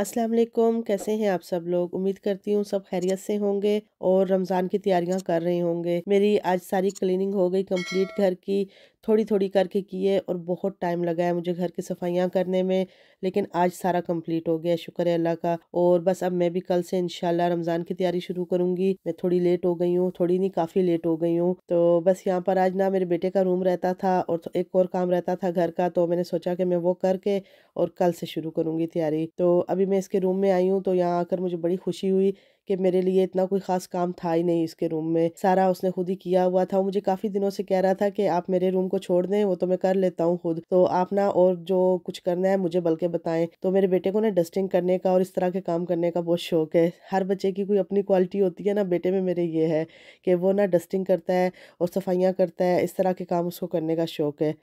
अस्सलाम वालेकुम कैसे हैं आप सब लोग उम्मीद करती हूँ सब खैरियत से होंगे और रमज़ान की तैयारियाँ कर रहे होंगे मेरी आज सारी क्लीनिंग हो गई कंप्लीट घर की थोड़ी थोड़ी करके की है और बहुत टाइम लगा है मुझे घर की सफाइयाँ करने में लेकिन आज सारा कंप्लीट हो गया शुक्र है अल्लाह का और बस अब मैं भी कल से इनशाला रमज़ान की तैयारी शुरू करूँगी मैं थोड़ी लेट हो गई हूँ थोड़ी नहीं काफ़ी लेट हो गई हूँ तो बस यहाँ पर आज ना मेरे बेटे का रूम रहता था और एक और काम रहता था घर का तो मैंने सोचा कि मैं वो करके और कल से शुरू करूँगी तैयारी तो अभी मैं इसके रूम में आई हूँ तो यहाँ आकर मुझे बड़ी खुशी हुई कि मेरे लिए इतना कोई ख़ास काम था ही नहीं इसके रूम में सारा उसने खुद ही किया हुआ था मुझे काफ़ी दिनों से कह रहा था कि आप मेरे रूम को छोड़ दें वो तो मैं कर लेता हूँ खुद तो आप ना और जो कुछ करना है मुझे बल्कि बताएं तो मेरे बेटे को ना डस्टिंग करने का और इस तरह के काम करने का बहुत शौक है हर बच्चे की कोई अपनी क्वालिटी होती है ना बेटे में मेरे ये है कि वो ना डस्टिंग करता है और सफाइयाँ करता है इस तरह के काम उसको करने का शौक है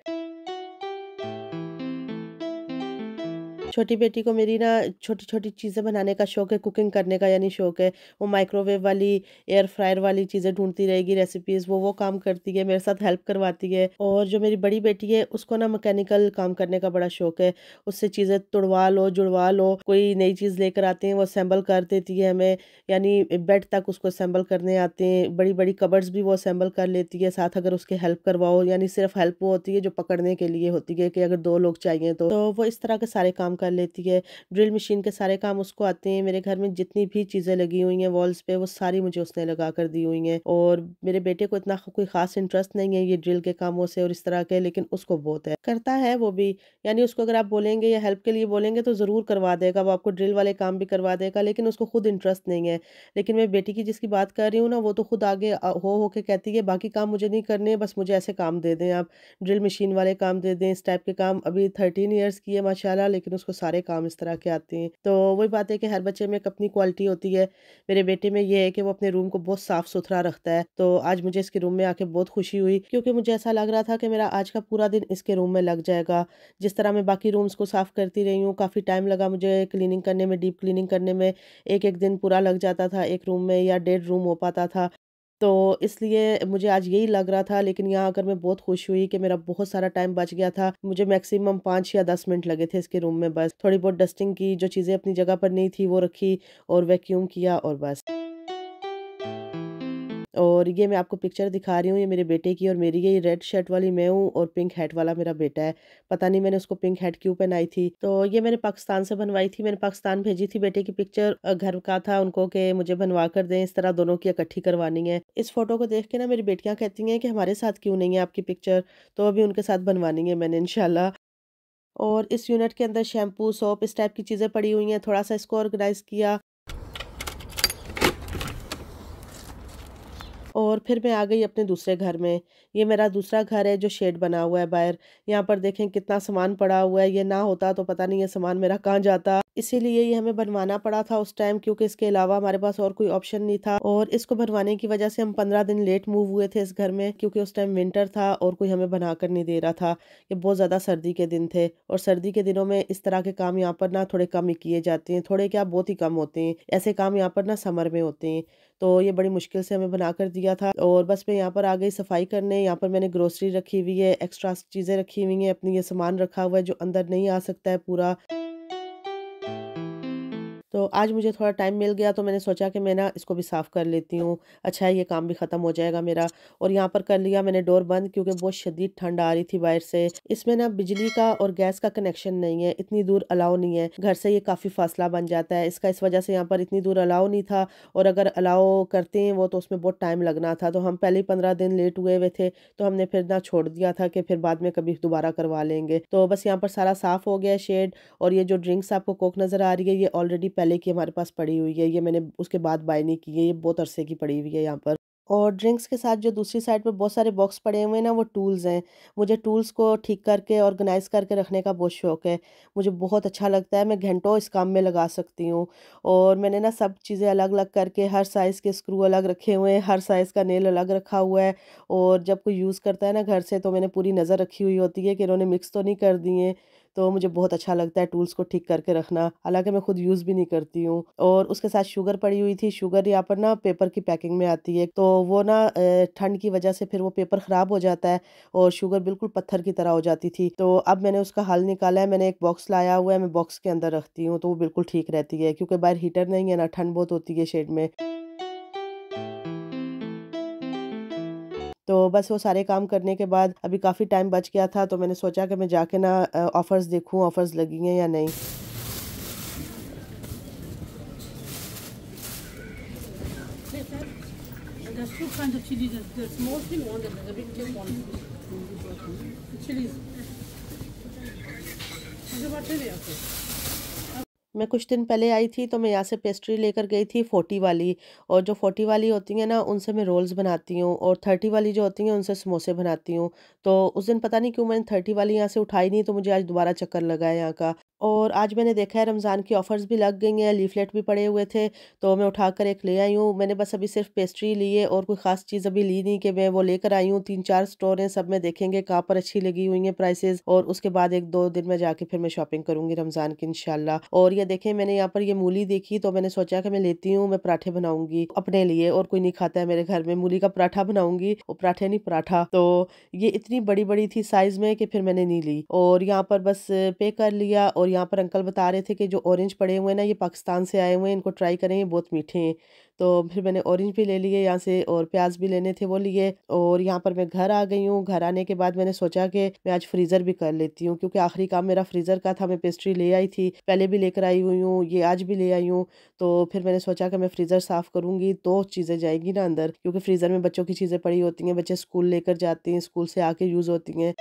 छोटी बेटी को मेरी ना छोटी छोटी चीज़ें बनाने का शौक़ है कुकिंग करने का यानी शौक़ है वो माइक्रोवेव वाली एयर फ्रायर वाली चीज़ें ढूंढती रहेगी रेसिपीज़ वो वो काम करती है मेरे साथ हेल्प करवाती है और जो मेरी बड़ी बेटी है उसको ना मैकेनिकल काम करने का बड़ा शौक़ है उससे चीज़ें तुड़वा लो जुड़वा लो कोई नई चीज़ लेकर आते हैं वो असेंबल कर देती है हमें यानी बेड तक उसको असेंबल करने आते हैं बड़ी बड़ी कबर्स भी वो असेंबल कर लेती है साथ अगर उसके हेल्प करवाओ यानी सिर्फ हेल्प वो होती है जो पकड़ने के लिए होती है कि अगर दो लोग चाहिए तो, तो वो इस तरह के सारे काम कर कर लेती है ड्रिल मशीन के सारे काम उसको आते हैं मेरे घर में जितनी भी चीज़ें लगी हुई हैं वॉल्स पे वो सारी मुझे उसने लगा कर दी हुई हैं और मेरे बेटे को इतना कोई ख़ास इंटरेस्ट नहीं है ये ड्रिल के कामों से और इस तरह के लेकिन उसको बहुत है करता है वो भी यानी उसको अगर आप बोलेंगे या हेल्प के लिए बोलेंगे तो ज़रूर करवा देगा वो आपको ड्रिल वाले काम भी करवा देगा लेकिन उसको खुद इंटरेस्ट नहीं है लेकिन मैं बेटी की जिसकी बात कर रही हूँ ना वो तो खुद आगे हो हो के कहती है बाकी काम मुझे नहीं करने बस मुझे ऐसे काम दे दें आप ड्रिल मशीन वाले काम दे दें इस टाइप के काम अभी थर्टीन ईयर्स की है माशाल्लाह लेकिन उसको उसको सारे काम इस तरह के आते हैं तो वही बात है कि हर बच्चे में एक अपनी क्वालिटी होती है मेरे बेटे में ये है कि वो अपने रूम को बहुत साफ़ सुथरा रखता है तो आज मुझे इसके रूम में आके बहुत खुशी हुई क्योंकि मुझे ऐसा लग रहा था कि मेरा आज का पूरा दिन इसके रूम में लग जाएगा जिस तरह मैं बाकी रूम्स को साफ़ करती रही हूँ काफ़ी टाइम लगा मुझे क्लीनिंग करने में डीप क्लीनिंग करने में एक एक दिन पूरा लग जाता था एक रूम में या डेढ़ रूम हो पाता था तो इसलिए मुझे आज यही लग रहा था लेकिन यहाँ आकर मैं बहुत खुश हुई कि मेरा बहुत सारा टाइम बच गया था मुझे मैक्सिमम पाँच या दस मिनट लगे थे इसके रूम में बस थोड़ी बहुत डस्टिंग की जो चीज़ें अपनी जगह पर नहीं थी वो रखी और वैक्यूम किया और बस और ये मैं आपको पिक्चर दिखा रही हूँ ये मेरे बेटे की और मेरी ये रेड शर्ट वाली मैं हूँ और पिंक हैट वाला मेरा बेटा है पता नहीं मैंने उसको पिंक हैट क्यों पहनाई थी तो ये मैंने पाकिस्तान से बनवाई थी मैंने पाकिस्तान भेजी थी बेटे की पिक्चर घर का था उनको कि मुझे बनवा कर दें इस तरह दोनों की इकट्ठी करवानी है इस फोटो को देख के ना मेरी बेटियाँ कहती हैं कि हमारे साथ क्यों नहीं है आपकी पिक्चर तो अभी उनके साथ बनवानी है मैंने इनशाला और इस यूनिट के अंदर शैम्पू सोप इस टाइप की चीज़ें पड़ी हुई हैं थोड़ा सा इसको ऑर्गेनाइज़ किया और फिर मैं आ गई अपने दूसरे घर में ये मेरा दूसरा घर है जो शेड बना हुआ है बाहर यहाँ पर देखें कितना सामान पड़ा हुआ है ये ना होता तो पता नहीं ये सामान मेरा कहाँ जाता इसीलिए ये हमें बनवाना पड़ा था उस टाइम क्योंकि इसके अलावा हमारे पास और कोई ऑप्शन नहीं था और इसको बनवाने की वजह से हम पंद्रह दिन लेट मूव हुए थे इस घर में क्योंकि उस टाइम विंटर था और कोई हमें बनाकर नहीं दे रहा था ये बहुत ज़्यादा सर्दी के दिन थे और सर्दी के दिनों में इस तरह के काम यहाँ पर ना थोड़े कम ही किए जाते हैं थोड़े क्या बहुत ही कम होते हैं ऐसे काम यहाँ पर ना समर में होते हैं तो ये बड़ी मुश्किल से हमें बना कर दिया था और बस मैं यहाँ पर आ गई सफाई करने यहाँ पर मैंने ग्रोसरी रखी हुई है एक्स्ट्रा चीज़ें रखी हुई हैं अपनी ये सामान रखा हुआ है जो अंदर नहीं आ सकता है पूरा आज मुझे थोड़ा टाइम मिल गया तो मैंने सोचा कि मैं ना इसको भी साफ़ कर लेती हूँ अच्छा ये काम भी ख़त्म हो जाएगा मेरा और यहाँ पर कर लिया मैंने डोर बंद क्योंकि बहुत शदीद ठंड आ रही थी बाहर से इसमें ना बिजली का और गैस का कनेक्शन नहीं है इतनी दूर अलाउ नहीं है घर से ये काफ़ी फासला बन जाता है इसका इस वजह से यहाँ पर इतनी दूर अलाउ नहीं था और अगर अलाउ करते हैं वो तो उसमें बहुत टाइम लगना था तो हम पहले ही पंद्रह दिन लेट हुए हुए थे तो हमने फिर ना छोड़ दिया था कि फिर बाद में कभी दोबारा करवा लेंगे तो बस यहाँ पर सारा साफ़ हो गया शेड और ये जो ड्रिंक्स आपको कोक नज़र आ रही है ये ऑलरेडी पहले देखिए हमारे पास पड़ी हुई है ये मैंने उसके बाद बाय नहीं की है ये बहुत अरसे की पड़ी हुई है यहाँ पर और ड्रिंक्स के साथ जो दूसरी साइड पर बहुत सारे बॉक्स पड़े हुए हैं ना वो टूल्स हैं मुझे टूल्स को ठीक करके ऑर्गेनाइज़ करके रखने का बहुत शौक़ है मुझे बहुत अच्छा लगता है मैं घंटों इस काम में लगा सकती हूँ और मैंने ना सब चीज़ें अलग अलग करके हर साइज़ के स्क्रू अलग रखे हुए हैं हर साइज़ का नेल अलग रखा हुआ है और जब कोई यूज़ करता है ना घर से तो मैंने पूरी नज़र रखी हुई होती है कि इन्होंने मिक्स तो नहीं कर दिए तो मुझे बहुत अच्छा लगता है टूल्स को ठीक करके रखना हालांकि मैं खुद यूज़ भी नहीं करती हूँ और उसके साथ शुगर पड़ी हुई थी शुगर यहाँ पर ना पेपर की पैकिंग में आती है तो वो ना ठंड की वजह से फिर वो पेपर ख़राब हो जाता है और शुगर बिल्कुल पत्थर की तरह हो जाती थी तो अब मैंने उसका हल निकाला है मैंने एक बॉक्स लाया हुआ है मैं बॉक्स के अंदर रखती हूँ तो वो बिल्कुल ठीक रहती है क्योंकि बाहर हीटर नहीं है ना ठंड बहुत होती है शेड में तो बस वो सारे काम करने के बाद अभी काफ़ी टाइम बच गया था तो मैंने सोचा कि मैं जाके ना ऑफ़र्स देखूँ ऑफ़र्स लगी हैं या नहीं There's two kinds of chilies. There's mostly one that is a bit thin one. Chilies. अच्छा बात है आपको मैं कुछ दिन पहले आई थी तो मैं यहाँ से पेस्ट्री लेकर गई थी फोटी वाली और जो फोटी वाली होती है ना उनसे मैं रोल्स बनाती हूँ और थर्टी वाली जो होती हैं उनसे समोसे बनाती हूँ तो उस दिन पता नहीं क्यों मैंने थर्टी वाली यहाँ से उठाई नहीं तो मुझे आज दोबारा चक्कर लगा है यहाँ का और आज मैंने देखा है रमज़ान की ऑफ़र्स भी लग गई हैं लीफलेट भी पड़े हुए थे तो मैं उठा कर एक ले आई हूँ मैंने बस अभी सिर्फ पेस्ट्री ली है और कोई ख़ास चीज़ अभी ली नहीं कि मैं वो लेकर आई हूँ तीन चार स्टोर हैं सब में देखेंगे कहाँ पर अच्छी लगी हुई हैं प्राइसेस और उसके बाद एक दो दिन में जाके फिर मैं शॉपिंग करूँगी रमज़ान की इनशाला और ये देखें मैंने यहाँ पर ये मूली देखी तो मैंने सोचा कि मैं लेती हूँ मैं पराठे बनाऊँगी अपने लिए और कोई नहीं खाता है मेरे घर में मूली का पराठा बनाऊँगी और पराठे नहीं पराठा तो ये इतनी बड़ी बड़ी थी साइज़ में कि फिर मैंने नहीं ली और यहाँ पर बस पे कर लिया और और यहाँ पर अंकल बता रहे थे कि जो ऑरेंज पड़े हुए हैं ना ये पाकिस्तान से आए हुए हैं इनको ट्राई करें ये बहुत मीठे हैं तो फिर मैंने ऑरेंज भी ले लिए यहाँ से और प्याज भी लेने थे वो लिए और यहाँ पर मैं घर आ गई हूँ घर आने के बाद मैंने सोचा कि मैं आज फ्रीज़र भी कर लेती हूँ क्योंकि आखिरी काम मेरा फ्रीज़र का था मैं पेस्ट्री ले आई थी पहले भी लेकर आई हुई हूँ ये आज भी ले आई हूँ तो फिर मैंने सोचा कि मैं फ्रीज़र साफ़ करूँगी तो चीज़ें जाएंगी ना अंदर क्योंकि फ्रीज़र में बच्चों की चीज़ें पड़ी होती हैं बच्चे स्कूल लेकर जाते हैं स्कूल से आके यूज़ होती हैं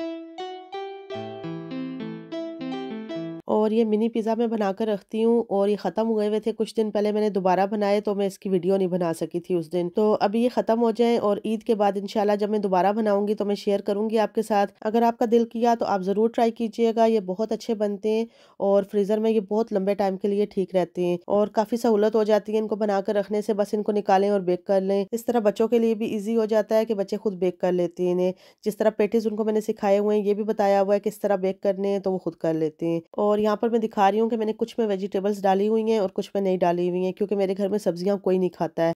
और ये मिनी पिज़्ज़ा मैं बना कर रखती हूँ और ये ख़त्म हुए हुए थे कुछ दिन पहले मैंने दोबारा बनाए तो मैं इसकी वीडियो नहीं बना सकी थी उस दिन तो अभी ये ख़त्म हो जाए और ईद के बाद इनशाला जब मैं दोबारा बनाऊँगी तो मैं शेयर करूँगी आपके साथ अगर आपका दिल किया तो आप ज़रूर ट्राई कीजिएगा ये बहुत अच्छे बनते हैं और फ्रीज़र में ये बहुत लंबे टाइम के लिए ठीक रहते हैं और काफ़ी सहूलत हो जाती है इनको बनाकर रखने से बस इनको निकालें और बेक कर लें इस तरह बच्चों के लिए भी ईजी हो जाता है कि बच्चे खुद बेक कर लेते हैं इन्हें जिस तरह पेटिस उनको मैंने सिखाए हुए हैं ये भी बताया हुआ है किस तरह बेक करने हैं तो वो खुद कर लेते हैं और यहाँ यहाँ पर मैं दिखा रही हूँ कि मैंने कुछ में वेजिटेबल्स डाली हुई हैं और कुछ में नहीं डाली हुई हैं क्योंकि मेरे घर में सब्जियाँ कोई नहीं खाता है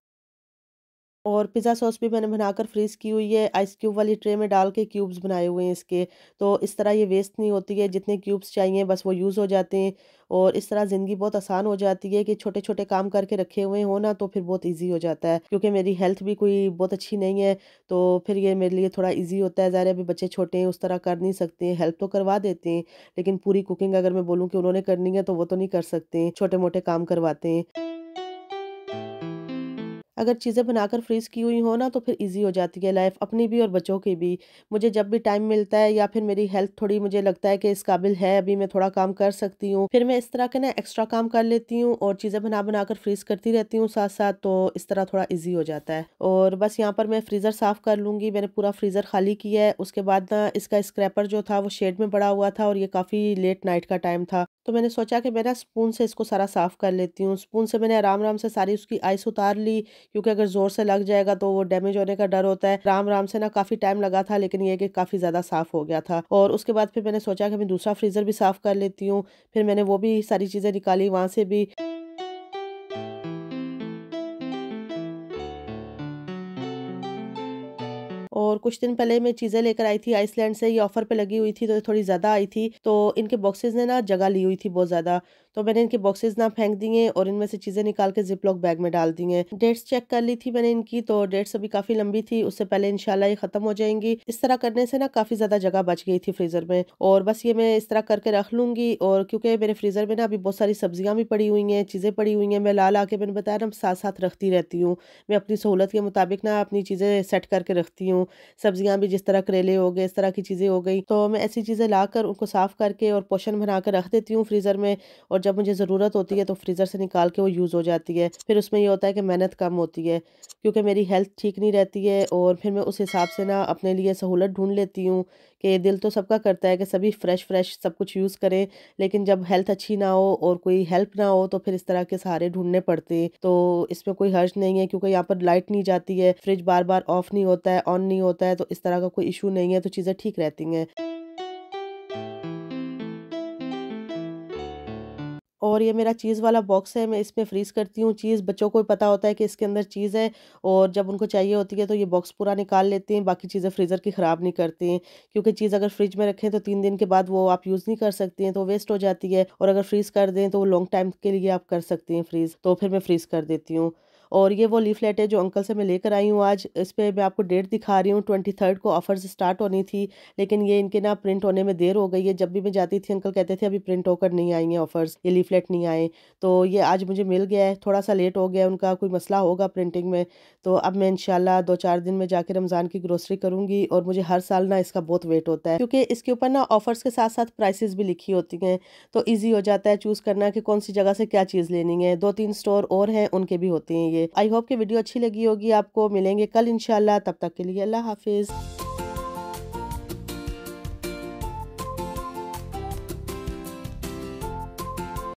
और पिज़्ज़ा सॉस भी मैंने बनाकर फ्रीज़ की हुई है आइस क्यूब वाली ट्रे में डाल के क्यूब्स बनाए हुए हैं इसके तो इस तरह ये वेस्ट नहीं होती है जितने क्यूब्स चाहिए बस वो यूज़ हो जाते हैं और इस तरह ज़िंदगी बहुत आसान हो जाती है कि छोटे छोटे काम करके रखे हुए हो ना तो फिर बहुत ईजी हो जाता है क्योंकि मेरी हेल्थ भी कोई बहुत अच्छी नहीं है तो फिर ये मेरे लिए थोड़ा ईजी होता है ज़ाहिर अभी बच्चे छोटे हैं उस तरह कर नहीं सकते हैं हेल्प तो करवा देते हैं लेकिन पूरी कुकिंग अगर मैं बोलूँ कि उन्होंने करनी है तो वो तो नहीं कर सकते छोटे मोटे काम करवाते हैं अगर चीज़ें बनाकर फ्रीज़ की हुई हो ना तो फिर ईजी हो जाती है लाइफ अपनी भी और बच्चों की भी मुझे जब भी टाइम मिलता है या फिर मेरी हेल्थ थोड़ी मुझे लगता है कि इस काबिल है अभी मैं थोड़ा काम कर सकती हूँ फिर मैं इस तरह के ना एक्स्ट्रा काम कर लेती हूँ और चीज़ें बना बना कर फ्रीज़ करती रहती हूँ साथ साथ तो इस तरह थोड़ा ईजी हो जाता है और बस यहाँ पर मैं फ्रीज़र साफ़ कर लूँगी मैंने पूरा फ्रीज़र खाली किया है उसके बाद ना इसका स्क्रैपर जो था वो शेड में पड़ा हुआ था और ये काफ़ी लेट नाइट का टाइम था तो मैंने सोचा कि मैं ना स्पून से इसको सारा साफ़ कर लेती हूँ स्पून से मैंने आराम आराम से सारी उसकी आइस उतार ली क्योंकि अगर ज़ोर से लग जाएगा तो वो डैमेज होने का डर होता है राम राम से ना काफ़ी टाइम लगा था लेकिन ये कि काफ़ी ज़्यादा साफ़ हो गया था और उसके बाद फिर मैंने सोचा कि मैं दूसरा फ्रीज़र भी साफ़ कर लेती हूँ फिर मैंने वो भी सारी चीज़ें निकाली वहाँ से भी और कुछ दिन पहले मैं चीज़ें लेकर आई थी आइसलैंड से ये ऑफर पे लगी हुई थी तो थोड़ी ज़्यादा आई थी तो इनके बॉक्सेस ने ना जगह ली हुई थी बहुत ज़्यादा तो मैंने इनके बॉक्सेस ना फेंक दिए और इनमें से चीज़ें निकाल के जिप लॉक बैग में डाल दी हैं डेट्स चेक कर ली थी मैंने इनकी तो डेट्स अभी काफ़ी लंबी थी उससे पहले इनशाला ये ख़त्म हो जाएंगी इस तरह करने से ना काफ़ी ज़्यादा जगह बच गई थी फ्रीज़र में और बस ये मैं इस तरह करके रख लूँगी और क्योंकि मेरे फ्रीज़र में ना अभी बहुत सारी सब्जियाँ भी पड़ी हुई हैं चीज़ें पड़ी हुई हैं मैं लाल आके मैंने बताया ना साथ साथ रखती रहती हूँ मैं अपनी सहूलत के मुताबिक ना अपनी चीज़ें सेट करके रखती हूँ सब्जियां भी जिस तरह करेले हो गए इस तरह की चीज़ें हो गई तो मैं ऐसी चीज़ें लाकर उनको साफ़ करके और पोषण बना कर रख देती हूँ फ्रीज़र में और जब मुझे ज़रूरत होती है तो फ्रीज़र से निकाल के वो यूज़ हो जाती है फिर उसमें ये होता है कि मेहनत कम होती है क्योंकि मेरी हेल्थ ठीक नहीं रहती है और फिर मैं उस हिसाब से ना अपने लिए सहूलत ढूंढ लेती हूँ कि दिल तो सबका करता है कि सभी फ्रेश फ्रेश सब कुछ यूज़ करें लेकिन जब हेल्थ अच्छी ना हो और कोई हेल्प ना हो तो फिर इस तरह के सहारे ढूंढने पड़ते हैं तो इसमें कोई हर्ज नहीं है क्योंकि यहाँ पर लाइट नहीं जाती है फ्रिज बार बार ऑफ नहीं होता है ऑन नहीं होता है तो इस तरह का कोई इशू नहीं है तो चीज़ें ठीक रहती हैं और ये मेरा चीज़ वाला बॉक्स है मैं इसमें फ्रीज़ करती हूँ चीज़ बच्चों को पता होता है कि इसके अंदर चीज़ है और जब उनको चाहिए होती है तो ये बॉक्स पूरा निकाल लेते हैं बाकी चीज़ें फ्रीज़र की ख़राब नहीं करती हैं क्योंकि चीज़ अगर फ्रिज में रखें तो तीन दिन के बाद वो आप यूज़ नहीं कर सकती हैं तो वेस्ट हो जाती है और अगर फ्रीज़ कर दें तो वो लॉन्ग टाइम के लिए आप कर सकती हैं फ्रीज़ तो फिर मैं फ्रीज़ कर देती हूँ और ये वो लीफलेट है जो अंकल से मैं लेकर आई हूँ आज इस पर मैं आपको डेट दिखा रही हूँ ट्वेंटी थर्ड को ऑफर्स स्टार्ट होनी थी लेकिन ये इनके ना प्रिंट होने में देर हो गई है जब भी मैं जाती थी अंकल कहते थे अभी प्रिंट होकर नहीं आई हैं ऑफर्स ये लीफलेट नहीं आए तो ये आज मुझे मिल गया है थोड़ा सा लेट हो गया उनका कोई मसला होगा प्रिंटिंग में तो अब मैं इनशाला दो चार दिन में जाकर रमज़ान की ग्रोसरी करूँगी और मुझे हर साल ना इसका बहुत वेट होता है क्योंकि इसके ऊपर ना ऑफर्स के साथ साथ प्राइसेस भी लिखी होती हैं तो ईजी हो जाता है चूज़ करना कि कौन सी जगह से क्या चीज़ लेनी है दो तीन स्टोर और हैं उनके भी होते हैं ये आई होप की वीडियो अच्छी लगी होगी आपको मिलेंगे कल इनशाला तब तक के लिए अल्लाह हाफिज़